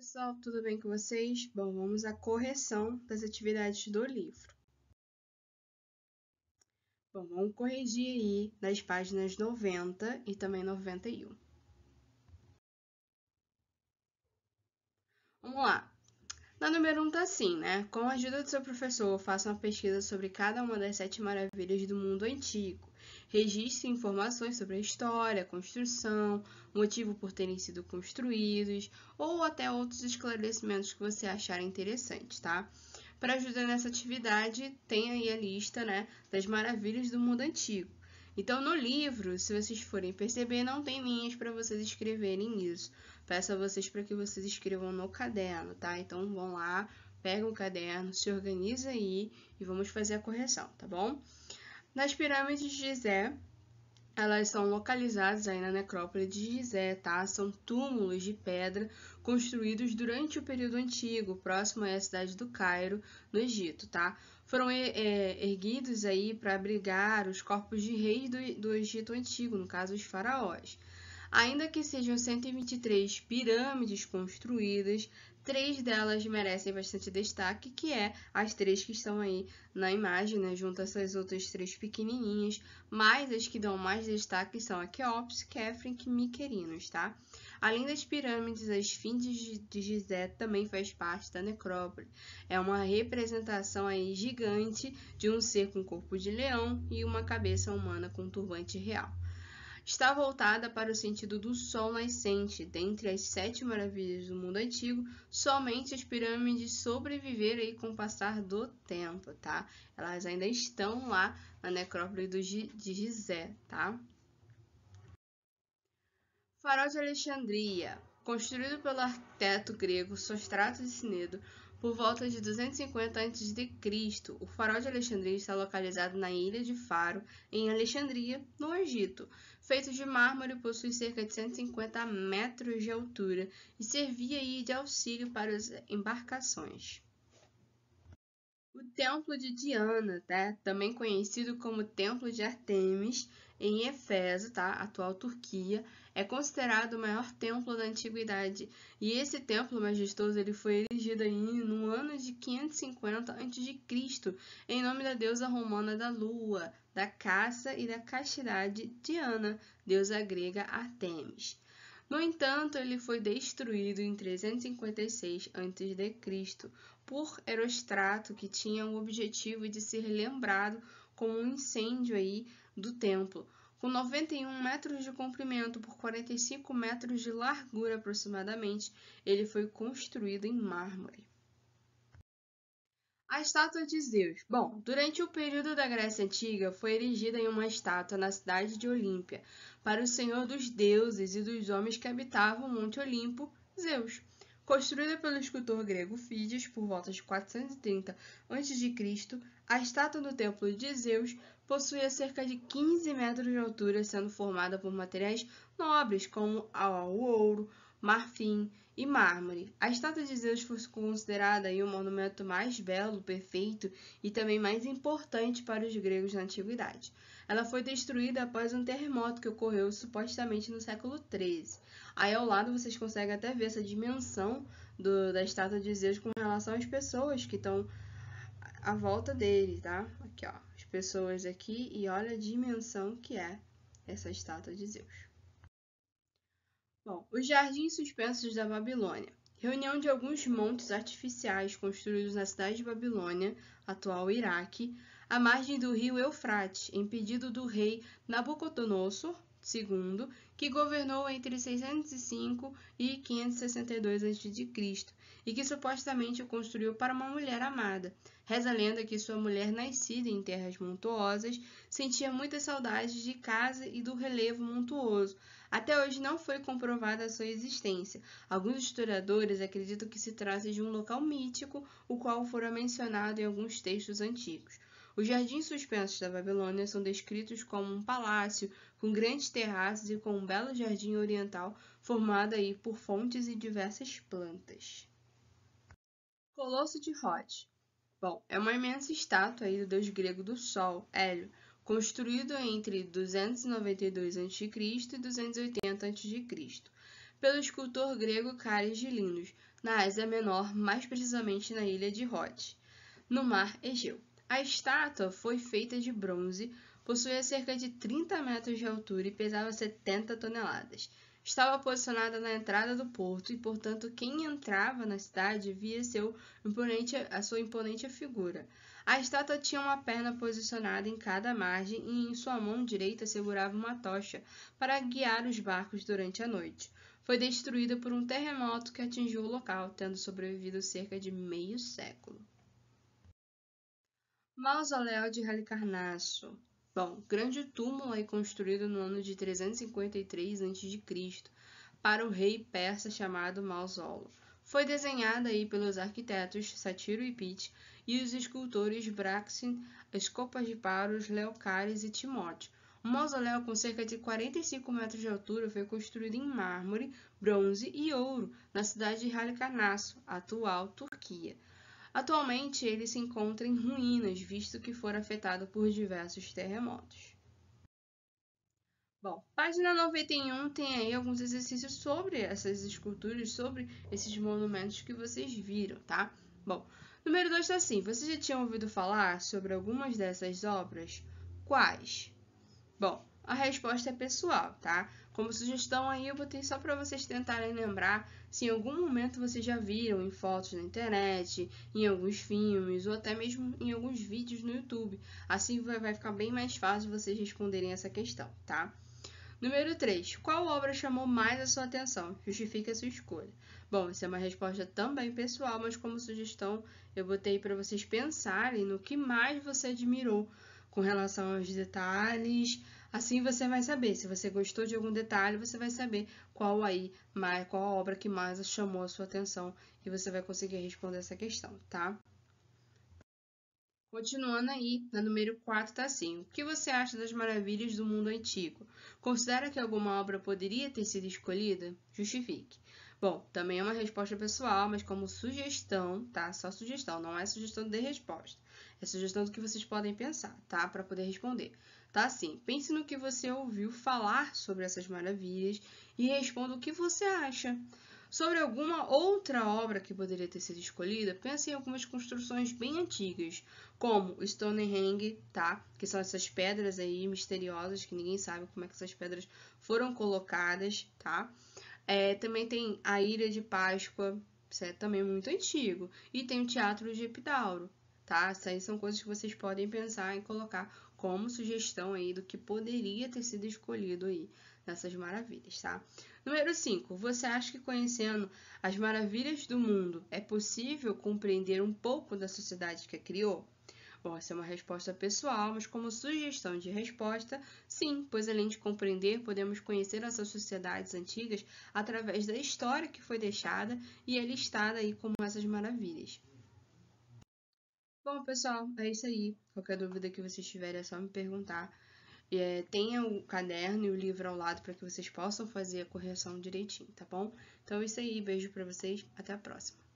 pessoal, tudo bem com vocês? Bom, vamos à correção das atividades do livro. Bom, vamos corrigir aí nas páginas 90 e também 91. Vamos lá. Na número 1 um tá assim, né? Com a ajuda do seu professor, faça uma pesquisa sobre cada uma das sete maravilhas do mundo antigo. Registre informações sobre a história, construção, motivo por terem sido construídos ou até outros esclarecimentos que você achar interessante, tá? Para ajudar nessa atividade, tem aí a lista né, das maravilhas do mundo antigo. Então, no livro, se vocês forem perceber, não tem linhas para vocês escreverem isso. Peço a vocês para que vocês escrevam no caderno, tá? Então vão lá, pega o caderno, se organiza aí e vamos fazer a correção, tá bom? Nas pirâmides de Gizé, elas são localizadas aí na necrópole de Gizé, tá? São túmulos de pedra construídos durante o período antigo, próximo à cidade do Cairo, no Egito, tá? Foram eh, eh, erguidos aí para abrigar os corpos de reis do, do Egito antigo, no caso os faraós. Ainda que sejam 123 pirâmides construídas, três delas merecem bastante destaque, que é as três que estão aí na imagem, né, junto a essas outras três pequenininhas, mas as que dão mais destaque são a Keops, Kefren e Miquerinos, tá? Além das pirâmides, a Esfinge de Gizé também faz parte da necrópole. É uma representação aí gigante de um ser com corpo de leão e uma cabeça humana com turbante real está voltada para o sentido do sol nascente. Dentre as sete maravilhas do mundo antigo, somente as pirâmides sobreviveram aí com o passar do tempo, tá? Elas ainda estão lá na necrópole de Gizé, tá? Farol de Alexandria. Construído pelo arquiteto grego Sostrato de Sinedo, por volta de 250 a.C., o farol de Alexandria está localizado na ilha de Faro, em Alexandria, no Egito. Feito de mármore, possui cerca de 150 metros de altura e servia de auxílio para as embarcações. O Templo de Diana, tá? também conhecido como Templo de Artemis, em Efeso, tá? atual Turquia, é considerado o maior templo da antiguidade. E esse templo majestoso ele foi erigido aí no ano de 550 a.C., em nome da deusa romana da lua, da caça e da castidade Diana, deusa grega Artemis. No entanto, ele foi destruído em 356 a.C. por Herostrato, que tinha o objetivo de ser lembrado como um incêndio aí do templo. Com 91 metros de comprimento por 45 metros de largura aproximadamente, ele foi construído em mármore. A estátua de Zeus. Bom, durante o período da Grécia Antiga, foi erigida em uma estátua na cidade de Olímpia para o senhor dos deuses e dos homens que habitavam o Monte Olimpo, Zeus. Construída pelo escultor grego Fídias por volta de 430 a.C., a estátua do Templo de Zeus possuía cerca de 15 metros de altura, sendo formada por materiais nobres como o ouro, marfim e mármore. A estátua de Zeus foi considerada aí, o monumento mais belo, perfeito e também mais importante para os gregos na antiguidade. Ela foi destruída após um terremoto que ocorreu supostamente no século XIII. Aí ao lado vocês conseguem até ver essa dimensão do, da estátua de Zeus com relação às pessoas que estão à volta dele, tá? Aqui, ó, as pessoas aqui e olha a dimensão que é essa estátua de Zeus. Bom, os Jardins Suspensos da Babilônia. Reunião de alguns montes artificiais construídos na cidade de Babilônia, atual Iraque, à margem do rio Eufrates, em pedido do rei Nabucodonosor II, que governou entre 605 e 562 a.C. e que supostamente o construiu para uma mulher amada. Reza a lenda que sua mulher, nascida em terras montuosas, sentia muitas saudades de casa e do relevo montuoso, até hoje não foi comprovada a sua existência. Alguns historiadores acreditam que se trata de um local mítico, o qual fora mencionado em alguns textos antigos. Os jardins suspensos da Babilônia são descritos como um palácio com grandes terraços e com um belo jardim oriental formado aí por fontes e diversas plantas. Colosso de Rhodes. Bom, é uma imensa estátua aí do deus grego do Sol, Hélio, construído entre 292 a.C. e 280 a.C., pelo escultor grego Cares de Linos, na Ásia Menor, mais precisamente na ilha de Rhodes, no mar Egeu. A estátua foi feita de bronze, possuía cerca de 30 metros de altura e pesava 70 toneladas estava posicionada na entrada do porto e, portanto, quem entrava na cidade via seu imponente, a sua imponente figura. A estátua tinha uma perna posicionada em cada margem e em sua mão direita segurava uma tocha para guiar os barcos durante a noite. Foi destruída por um terremoto que atingiu o local, tendo sobrevivido cerca de meio século. Mausoléu de Halicarnasso Bom, grande túmulo é construído no ano de 353 a.C. para o rei persa chamado Mausolo. Foi desenhada aí pelos arquitetos Satiro e Pitt e os escultores Braxin, Escopas de Paros, Leocares e Timóteo. O mausoléu, com cerca de 45 metros de altura, foi construído em mármore, bronze e ouro na cidade de Halikarnasso, atual Turquia. Atualmente, ele se encontra em ruínas, visto que foi afetado por diversos terremotos. Bom, página 91 tem aí alguns exercícios sobre essas esculturas, sobre esses monumentos que vocês viram, tá? Bom, número 2 está assim, vocês já tinham ouvido falar sobre algumas dessas obras? Quais? Bom, a resposta é pessoal, tá? Como sugestão aí eu botei só para vocês tentarem lembrar se em algum momento vocês já viram em fotos na internet, em alguns filmes ou até mesmo em alguns vídeos no YouTube. Assim vai ficar bem mais fácil vocês responderem essa questão, tá? Número 3. Qual obra chamou mais a sua atenção? Justifique a sua escolha. Bom, isso é uma resposta também pessoal, mas como sugestão eu botei para vocês pensarem no que mais você admirou com relação aos detalhes, Assim você vai saber, se você gostou de algum detalhe, você vai saber qual aí, mais, qual a obra que mais chamou a sua atenção e você vai conseguir responder essa questão, tá? Continuando aí, na número 4 está assim: O que você acha das maravilhas do mundo antigo? Considera que alguma obra poderia ter sido escolhida? Justifique. Bom, também é uma resposta pessoal, mas como sugestão, tá? Só sugestão, não é sugestão de resposta. É sugestão do que vocês podem pensar, tá? Para poder responder tá? Assim, pense no que você ouviu falar sobre essas maravilhas e responda o que você acha. Sobre alguma outra obra que poderia ter sido escolhida, pense em algumas construções bem antigas, como Stonehenge, tá? Que são essas pedras aí misteriosas que ninguém sabe como é que essas pedras foram colocadas, tá? É, também tem a Ilha de Páscoa, isso é também muito antigo, e tem o Teatro de Epidauro, tá? Essas são coisas que vocês podem pensar em colocar como sugestão aí do que poderia ter sido escolhido aí nessas maravilhas, tá? Número 5. Você acha que conhecendo as maravilhas do mundo é possível compreender um pouco da sociedade que a criou? Bom, essa é uma resposta pessoal, mas como sugestão de resposta, sim, pois além de compreender, podemos conhecer essas sociedades antigas através da história que foi deixada e é listada aí como essas maravilhas. Bom, pessoal, é isso aí. Qualquer dúvida que vocês tiverem é só me perguntar. É, tenha o caderno e o livro ao lado para que vocês possam fazer a correção direitinho, tá bom? Então é isso aí, beijo para vocês, até a próxima.